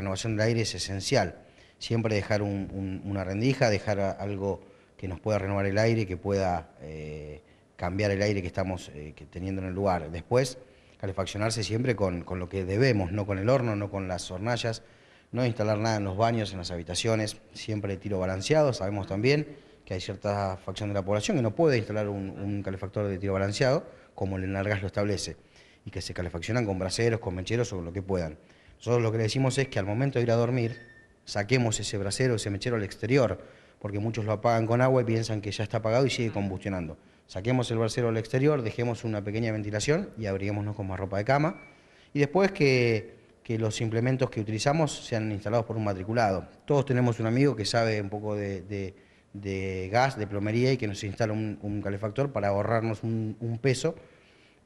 renovación del aire es esencial. Siempre dejar una rendija, dejar algo que nos pueda renovar el aire, que pueda eh, cambiar el aire que estamos eh, teniendo en el lugar. Después, calefaccionarse siempre con, lo que debemos, no con el horno, no con las hornallas, no instalar nada en los baños, en las habitaciones, siempre tiro balanceado, sabemos también que hay cierta facción de la población que no puede instalar un, calefactor de tiro balanceado, como el enargas lo establece, y que se calefaccionan con braseros, con mecheros o con lo que puedan. Nosotros lo que decimos es que al momento de ir a dormir, saquemos ese brasero, ese mechero al exterior, porque muchos lo apagan con agua y piensan que ya está apagado y sigue mm. combustionando. Saquemos el brasero al exterior, dejemos una pequeña ventilación y abriguémonos con más ropa de cama. Y después que, los implementos que utilizamos sean instalados por un matriculado. Todos tenemos un amigo que sabe un poco de, gas, de plomería y que nos instala un, calefactor para ahorrarnos un peso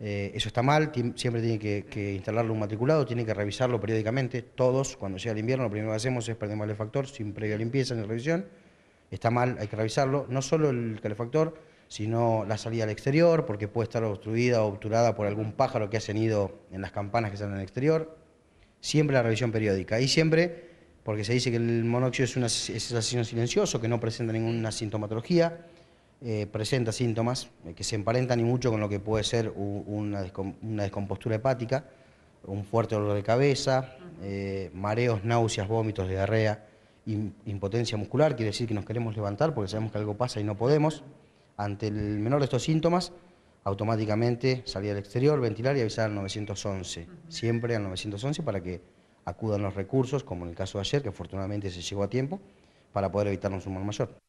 eh, eso está mal, siempre tiene que, instalarlo un matriculado, tiene que revisarlo periódicamente, todos, cuando llega el invierno, lo primero que hacemos es perder el calefactor sin previa limpieza la revisión, está mal, hay que revisarlo, no solo el calefactor, sino la salida al exterior, porque puede estar obstruida o obturada por algún pájaro que ha ido en las campanas que salen al exterior, siempre la revisión periódica, y siempre, porque se dice que el monóxido es, un asesino silencioso, que no presenta ninguna sintomatología, eh, presenta síntomas eh, que se emparentan y mucho con lo que puede ser una, descompostura hepática, un fuerte dolor de cabeza, eh, mareos, náuseas, vómitos, diarrea, impotencia muscular, quiere decir que nos queremos levantar porque sabemos que algo pasa y no podemos. Ante el menor de estos síntomas, automáticamente salir al exterior, ventilar y avisar al 911, siempre al 911 para que acudan los recursos, como en el caso de ayer, que afortunadamente se llegó a tiempo, para poder evitar un mal mayor.